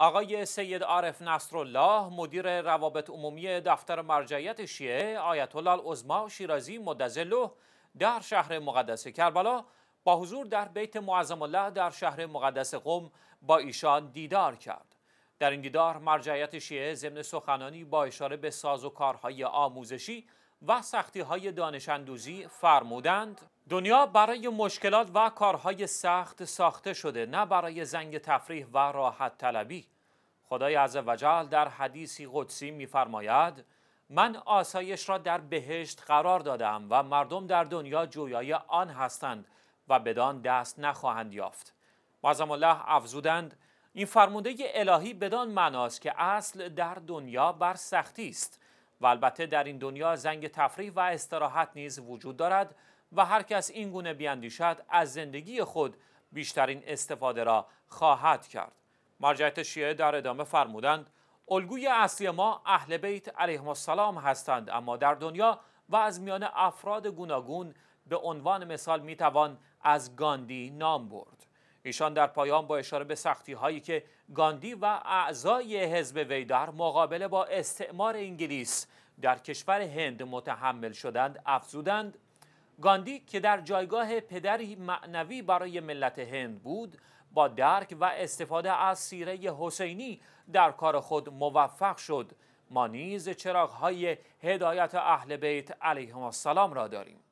آقای سید عارف نصرالله مدیر روابط عمومی دفتر مرجعیت شیعه آیت الله العظما شیرازی مدزله در شهر مقدس کربلا با حضور در بیت معظم الله در شهر مقدس قم با ایشان دیدار کرد در این دیدار مرجعیت شیعه ضمن سخنانی با اشاره به ساز کارهای آموزشی و سختی های دانشاندوزی فرمودند دنیا برای مشکلات و کارهای سخت ساخته شده نه برای زنگ تفریح و راحت طلبی خدای عزوجل در حدیثی قدسی میفرماید من آسایش را در بهشت قرار دادم و مردم در دنیا جویای آن هستند و بدان دست نخواهند یافت معظم الله افزودند این فرموده الهی بدان معناست که اصل در دنیا بر سختی است و البته در این دنیا زنگ تفریح و استراحت نیز وجود دارد و هر کس این گونه بیاندیشد از زندگی خود بیشترین استفاده را خواهد کرد مرجعیت شیعه در ادامه فرمودند الگوی اصلی ما اهل بیت علیهم السلام هستند اما در دنیا و از میان افراد گوناگون به عنوان مثال میتوان از گاندی نام برد ایشان در پایان با اشاره به سختی هایی که گاندی و اعضای حزب وی در مقابله با استعمار انگلیس در کشور هند متحمل شدند افزودند گاندی که در جایگاه پدری معنوی برای ملت هند بود با درک و استفاده از سیره حسینی در کار خود موفق شد ما نیز چراغ های هدایت اهل بیت علیهم السلام را داریم